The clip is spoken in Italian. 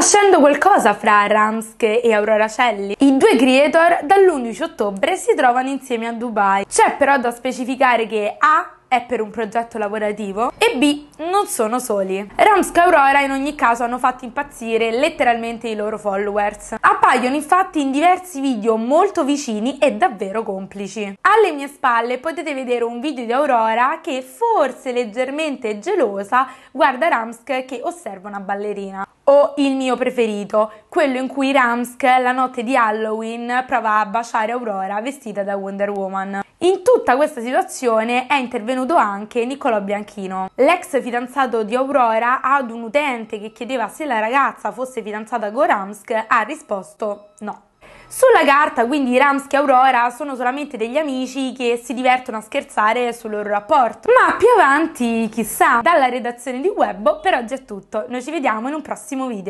nascendo qualcosa fra Ramsk e Aurora Celli. I due creator dall'11 ottobre si trovano insieme a Dubai. C'è però da specificare che A è per un progetto lavorativo e B non sono soli. Ramsk e Aurora in ogni caso hanno fatto impazzire letteralmente i loro followers compaiono infatti in diversi video molto vicini e davvero complici. Alle mie spalle potete vedere un video di Aurora che forse leggermente gelosa guarda Ramsk che osserva una ballerina. O il mio preferito, quello in cui Ramsk la notte di Halloween prova a baciare Aurora vestita da Wonder Woman. In tutta questa situazione è intervenuto anche Niccolò Bianchino. L'ex fidanzato di Aurora ad un utente che chiedeva se la ragazza fosse fidanzata con Ramsk ha risposto no. Sulla carta, quindi Ramsk e Aurora sono solamente degli amici che si divertono a scherzare sul loro rapporto. Ma più avanti, chissà, dalla redazione di Web per oggi è tutto. Noi ci vediamo in un prossimo video.